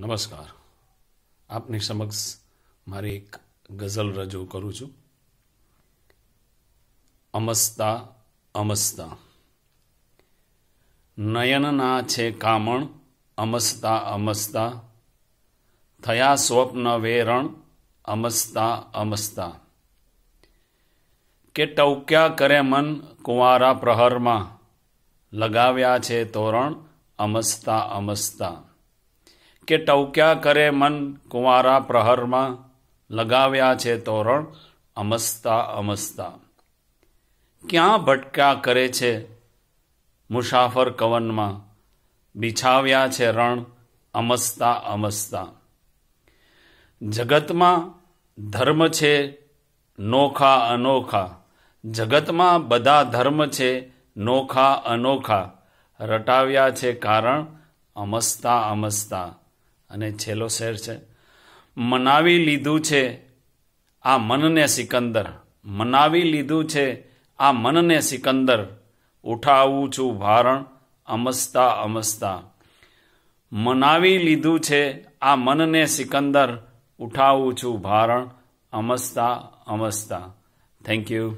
નમસ્કાર આપની સમક્ષ મારી એક ગઝલ રજૂ કરું છું અમસ્તા અમસ્તા નયનના છે કામણ અમસ્તા અમસ્તા થયા સ્વપ્ન વેરણ અમસ્તા અમસ્તા કે ટૌક્યા કરે મન કુંવારા પ્રહરમાં લગાવ્યા છે તોરણ અમસ્તા અમસ્તા કે ટવક્યા કરે મન કુંવારા પ્રહરમાં લગાવ્યા છે તોરણ અમસ્તા અમસ્તા ક્યાં ભટક્યા કરે છે મુસાફર કવનમાં બિછાવ્યા છે રણ અમસ્તા અમસ્તા જગતમાં ધર્મ છે નોખા અનોખા જગતમાં બધા ધર્મ છે નોખા અનોખા રટાવ્યા છે કારણ અમસ્તા અમસ્તા અને છેલ્લો શેર છે મનાવી લીધું છે આ મનને સિકંદર મનાવી લીધું છે આ મનને સિકંદર ઉઠાવું છું ભારણ અમસ્તા અમસ્તા મનાવી લીધું છે આ મનને સિકંદર ઉઠાવું છું ભારણ અમસ્તા અમસ્તા થેન્ક યુ